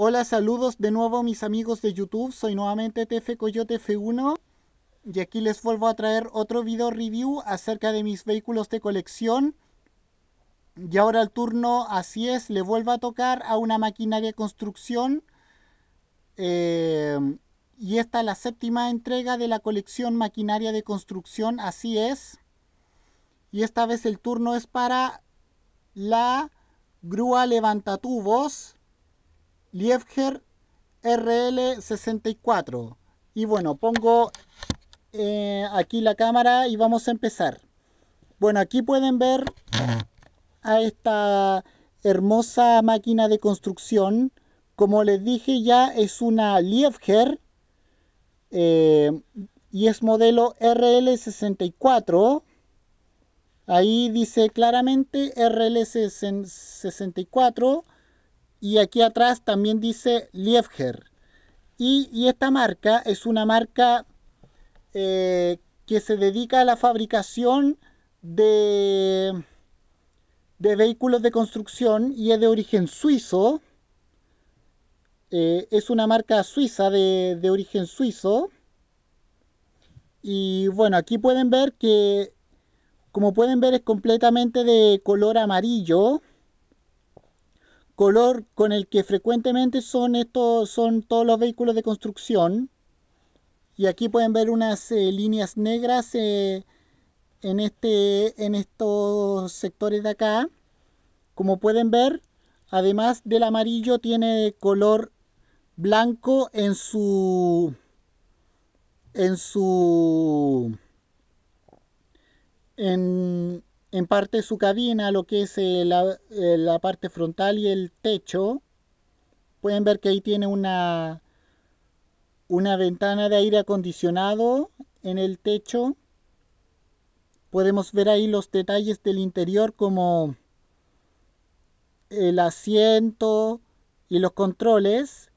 Hola, saludos de nuevo mis amigos de YouTube, soy nuevamente TF Coyote F1 y aquí les vuelvo a traer otro video review acerca de mis vehículos de colección. Y ahora el turno, así es, le vuelvo a tocar a una maquinaria de construcción. Em, y esta es la séptima entrega de la colección maquinaria de construcción, así es. Y esta vez el turno es para la grúa levantatubos Liebherr RL64. Y bueno, pongo eh, aquí la cámara y vamos a empezar. Bueno, aquí pueden ver a esta hermosa máquina de construcción. Como les dije ya, es una Liebherr eh, y es modelo RL64. Ahí dice claramente RL64 y aquí atrás también dice Liebherr. Y, esta marca es una marca eh, que se dedica a la fabricación de, de vehículos de construcción y es de origen suizo. Eh, es una marca suiza de, de origen suizo. Y bueno, aquí pueden ver que, como pueden ver, es completamente de color amarillo color con el que frecuentemente son estos son todos los vehículos de construcción y aquí pueden ver unas eh, líneas negras eh, en este en estos sectores de acá como pueden ver además del amarillo tiene color blanco en su en su en, en parte su cabina, lo que es eh, la, eh, la, parte frontal y el techo. Pueden ver que ahí tiene una, una ventana de aire acondicionado en el techo. Podemos ver ahí los detalles del interior como el asiento y los controles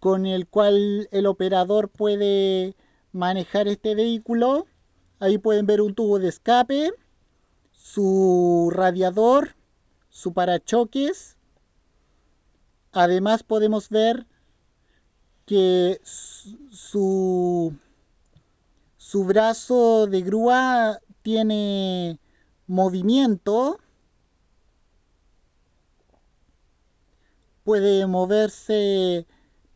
con el cual el operador puede manejar este vehículo. Ahí pueden ver un tubo de escape su radiador, su parachoques. Además podemos ver que su, su brazo de grúa tiene movimiento. Puede moverse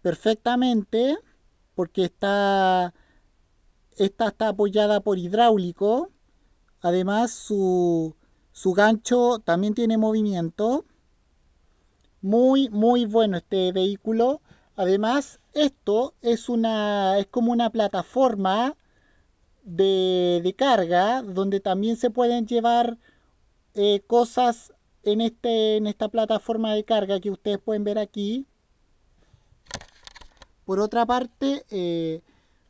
perfectamente porque está, esta está apoyada por hidráulico. Además, su, su gancho también tiene movimiento. Muy, muy bueno este vehículo. Además, esto es, una, es como una plataforma de, carga donde también se pueden llevar eh, cosas en, este, en esta plataforma de carga que ustedes pueden ver aquí. Por otra parte, eh,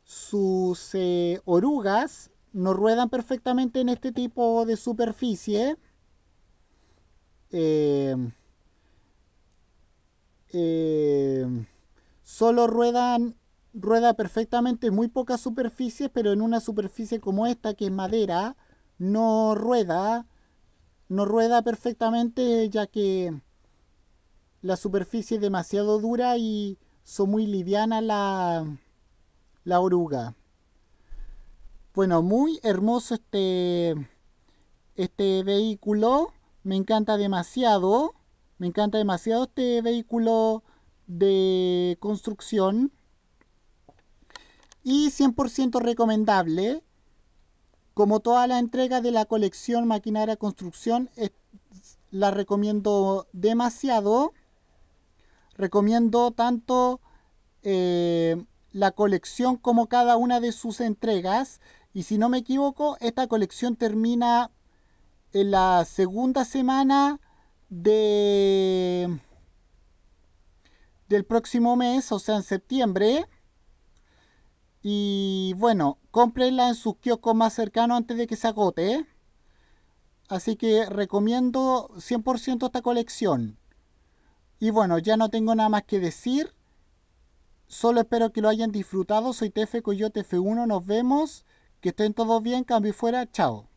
sus eh, orugas no ruedan perfectamente en este tipo de superficie. Eh, eh, solo ruedan rueda perfectamente muy pocas superficies, pero en una superficie como esta, que es madera, no rueda, no rueda perfectamente, ya que la superficie es demasiado dura y son muy livianas la oruga. Bueno, muy hermoso este, este vehículo. Me encanta demasiado. Me encanta demasiado este vehículo de construcción. Y 100% recomendable. Como toda la entrega de la colección Maquinaria Construcción, la recomiendo demasiado. Recomiendo tanto eh, la colección como cada una de sus entregas. Y si no me equivoco, esta colección termina en la segunda semana de del próximo mes, o sea, en septiembre. Y bueno, cómprenla en sus kioscos más cercanos antes de que se agote. Así que recomiendo 100% esta colección. Y bueno, ya no tengo nada más que decir. Solo espero que lo hayan disfrutado. Soy Tefe Coyote F1. Nos vemos. Que estén todos bien, cambio y fuera, chao.